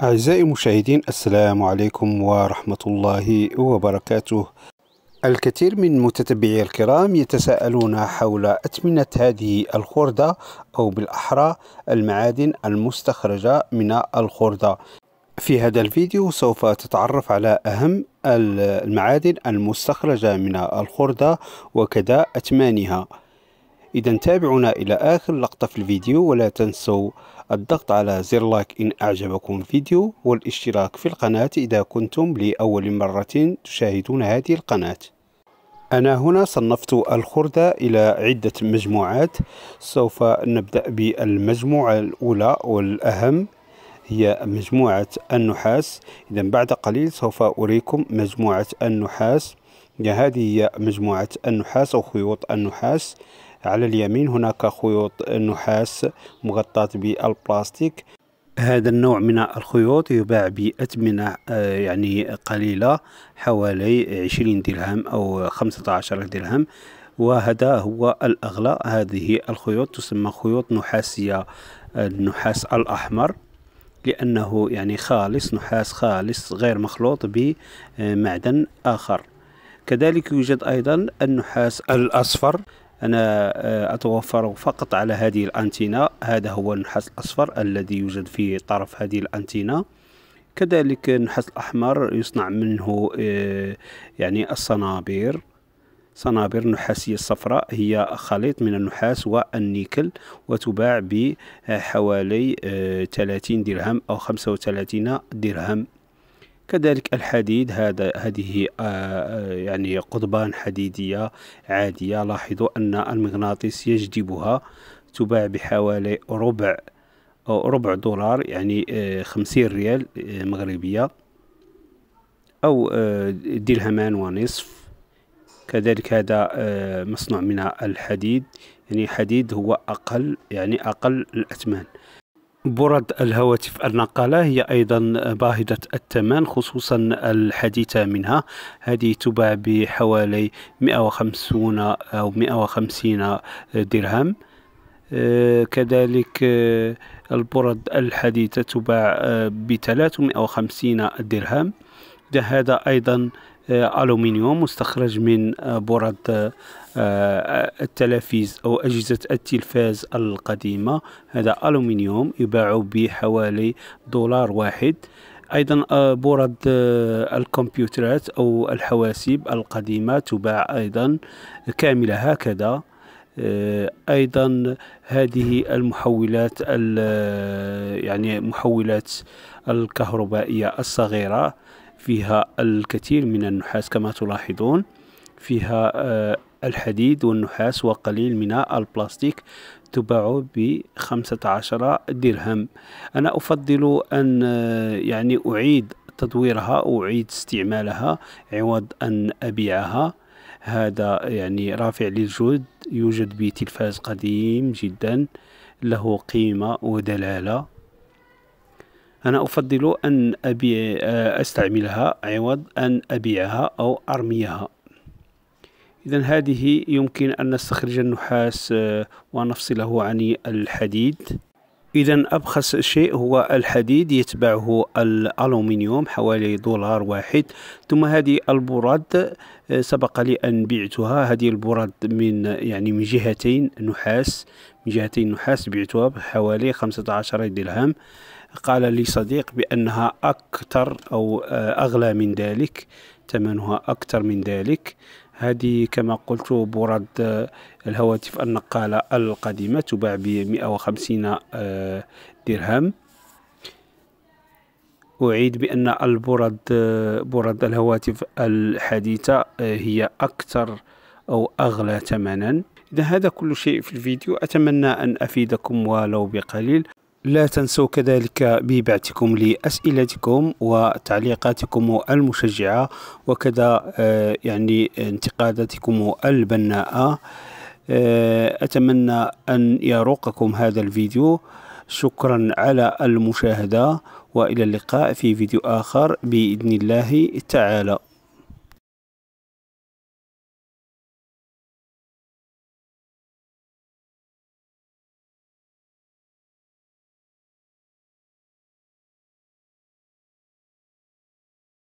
أعزائي المشاهدين السلام عليكم ورحمة الله وبركاته الكثير من متتبعي الكرام يتساءلون حول أتمنة هذه الخردة أو بالأحرى المعادن المستخرجة من الخردة في هذا الفيديو سوف تتعرف على أهم المعادن المستخرجة من الخردة وكذا أتمانها إذا تابعونا إلى آخر لقطة في الفيديو ولا تنسوا الضغط على زر لايك إن أعجبكم الفيديو والاشتراك في القناة إذا كنتم لأول مرة تشاهدون هذه القناة أنا هنا صنفت الخردة إلى عدة مجموعات سوف نبدأ بالمجموعة الأولى والأهم هي مجموعة النحاس إذا بعد قليل سوف أريكم مجموعة النحاس هذه هي مجموعة النحاس أو خيوط النحاس على اليمين هناك خيوط نحاس مغطاة بالبلاستيك هذا النوع من الخيوط يباع بأثمنة آه، يعني قليلة حوالي 20 درهم أو 15 درهم وهذا هو الأغلى هذه الخيوط تسمى خيوط نحاسية آه، النحاس الأحمر لأنه يعني خالص نحاس خالص غير مخلوط بمعدن آخر كذلك يوجد أيضا النحاس الأصفر أنا آه، أتوفر فقط على هذه الأنتينا هذا هو النحاس الأصفر الذي يوجد في طرف هذه الأنتينا كذلك النحاس الأحمر يصنع منه آه، يعني الصنابير صنابير نحاسية الصفراء هي خليط من النحاس والنيكل وتباع بحوالي 30 آه، درهم أو 35 درهم كذلك الحديد هذا هذه آه، آه، يعني قضبان حديدية عادية لاحظوا أن المغناطيس يجذبها تباع بحوالي ربع أو ربع دولار يعني آه، خمسين ريال مغربية أو درهمان ونصف كذلك هذا مصنوع من الحديد يعني حديد هو أقل يعني أقل الأثمان برد الهواتف النقالة هي أيضا باهظة الثمن خصوصا الحديثة منها هذه تباع بحوالي 150 أو 150 درهم آه، كذلك آه، البرد الحديثة تباع آه، ب 350 درهم هذا أيضا آه، ألومنيوم مستخرج من آه، برد آه، التلافيز أو أجهزة التلفاز القديمة هذا ألومنيوم يباع بحوالي دولار واحد ايضا برد الكمبيوترات او الحواسيب القديمه تباع ايضا كامله هكذا ايضا هذه المحولات يعني محولات الكهربائيه الصغيره فيها الكثير من النحاس كما تلاحظون فيها آه، الحديد والنحاس وقليل من البلاستيك تباع بخمسة عشر درهم أنا أفضل أن آه، يعني أعيد تدويرها أعيد استعمالها عوض أن أبيعها هذا يعني رافع للجود يوجد به تلفاز قديم جدا له قيمة ودلالة أنا أفضل أن أبيع آه، أستعملها عوض أن أبيعها أو أرميها إذا هذه يمكن أن نستخرج النحاس آه، ونفصله عن الحديد إذا أبخس شيء هو الحديد يتبعه الألومنيوم حوالي دولار واحد ثم هذه البراد آه، سبق لي أن بعتها هذه البراد من يعني من جهتين نحاس من جهتين نحاس بعتها بحوالي 15 درهم قال لي صديق بأنها أكثر أو آه، أغلى من ذلك ثمنها أكثر من ذلك هذه كما قلت برد آه، الهواتف النقالة القديمة تباع ب 150 آه، درهم أعيد بأن البرد برد الهواتف الحديثة هي أكثر أو أغلى ثمنا إذا هذا كل شيء في الفيديو أتمنى أن أفيدكم ولو بقليل لا تنسوا كذلك ببعثكم لأسئلتكم وتعليقاتكم المشجعة وكذا آه، يعني انتقاداتكم البناءة آه، أتمنى أن يروقكم هذا الفيديو شكرا على المشاهدة وإلى اللقاء في فيديو آخر بإذن الله تعالى